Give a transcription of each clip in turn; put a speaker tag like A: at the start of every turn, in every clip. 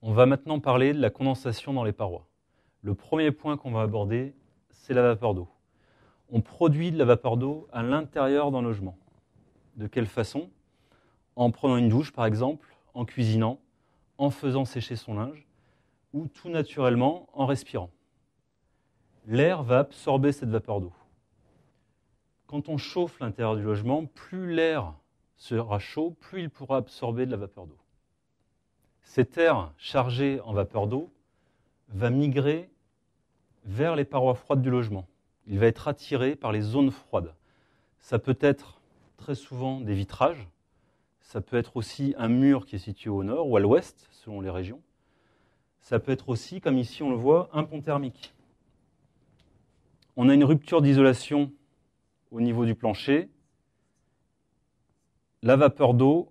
A: On va maintenant parler de la condensation dans les parois. Le premier point qu'on va aborder, c'est la vapeur d'eau. On produit de la vapeur d'eau à l'intérieur d'un logement. De quelle façon En prenant une douche, par exemple, en cuisinant, en faisant sécher son linge, ou tout naturellement en respirant. L'air va absorber cette vapeur d'eau. Quand on chauffe l'intérieur du logement, plus l'air sera chaud, plus il pourra absorber de la vapeur d'eau. Cet air chargé en vapeur d'eau va migrer vers les parois froides du logement. Il va être attiré par les zones froides. Ça peut être très souvent des vitrages, ça peut être aussi un mur qui est situé au nord ou à l'ouest, selon les régions. Ça peut être aussi, comme ici on le voit, un pont thermique. On a une rupture d'isolation au niveau du plancher. La vapeur d'eau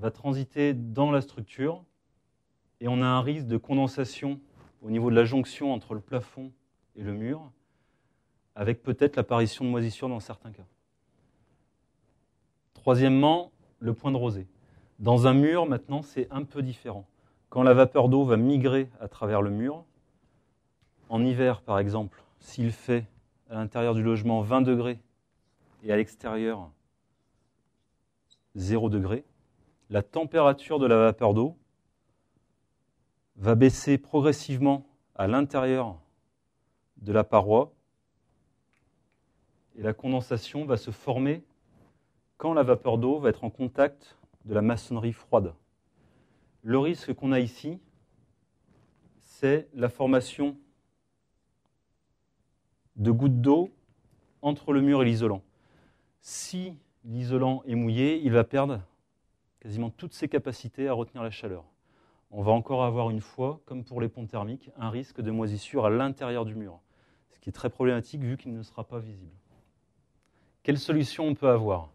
A: va transiter dans la structure et on a un risque de condensation au niveau de la jonction entre le plafond et le mur, avec peut-être l'apparition de moisissures dans certains cas. Troisièmement, le point de rosée. Dans un mur, maintenant, c'est un peu différent. Quand la vapeur d'eau va migrer à travers le mur, en hiver par exemple, s'il fait à l'intérieur du logement 20 degrés et à l'extérieur 0 degrés la température de la vapeur d'eau va baisser progressivement à l'intérieur de la paroi et la condensation va se former quand la vapeur d'eau va être en contact de la maçonnerie froide. Le risque qu'on a ici, c'est la formation de gouttes d'eau entre le mur et l'isolant. Si l'isolant est mouillé, il va perdre quasiment toutes ses capacités à retenir la chaleur. On va encore avoir une fois, comme pour les ponts thermiques, un risque de moisissure à l'intérieur du mur, ce qui est très problématique vu qu'il ne sera pas visible. Quelle solution on peut avoir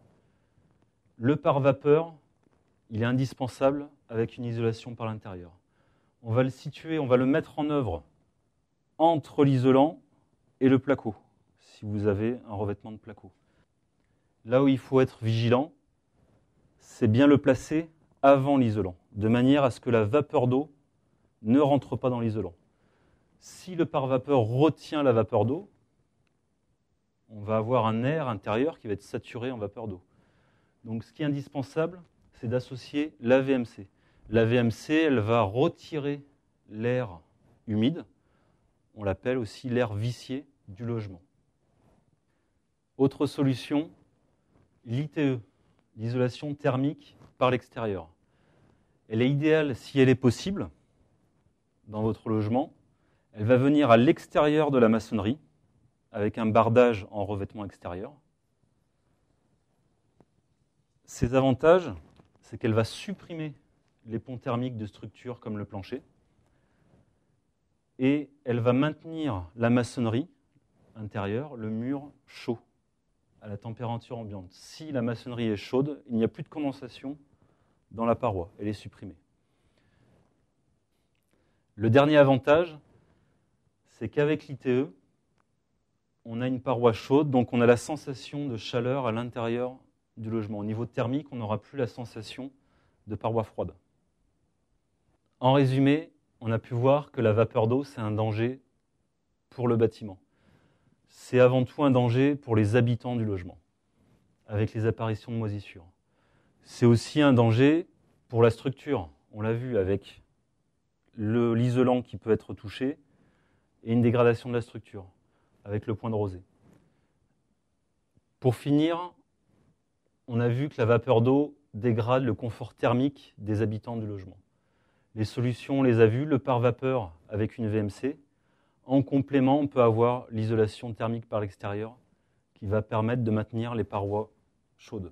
A: Le pare-vapeur, il est indispensable avec une isolation par l'intérieur. On va le situer, on va le mettre en œuvre entre l'isolant et le placo, si vous avez un revêtement de placo. Là où il faut être vigilant, c'est bien le placer avant l'isolant, de manière à ce que la vapeur d'eau ne rentre pas dans l'isolant. Si le pare-vapeur retient la vapeur d'eau, on va avoir un air intérieur qui va être saturé en vapeur d'eau. Donc ce qui est indispensable, c'est d'associer la VMC. La VMC, elle va retirer l'air humide, on l'appelle aussi l'air vicié du logement. Autre solution, l'ITE, l'isolation thermique par l'extérieur. Elle est idéale si elle est possible dans votre logement. Elle va venir à l'extérieur de la maçonnerie avec un bardage en revêtement extérieur. Ses avantages, c'est qu'elle va supprimer les ponts thermiques de structures comme le plancher et elle va maintenir la maçonnerie intérieure, le mur chaud à la température ambiante. Si la maçonnerie est chaude, il n'y a plus de condensation dans la paroi. Elle est supprimée. Le dernier avantage, c'est qu'avec l'ITE, on a une paroi chaude, donc on a la sensation de chaleur à l'intérieur du logement. Au niveau thermique, on n'aura plus la sensation de paroi froide. En résumé, on a pu voir que la vapeur d'eau, c'est un danger pour le bâtiment c'est avant tout un danger pour les habitants du logement, avec les apparitions de moisissures. C'est aussi un danger pour la structure, on l'a vu, avec l'isolant qui peut être touché et une dégradation de la structure, avec le point de rosée. Pour finir, on a vu que la vapeur d'eau dégrade le confort thermique des habitants du logement. Les solutions, on les a vues, le pare-vapeur avec une VMC, en complément, on peut avoir l'isolation thermique par l'extérieur qui va permettre de maintenir les parois chaudes.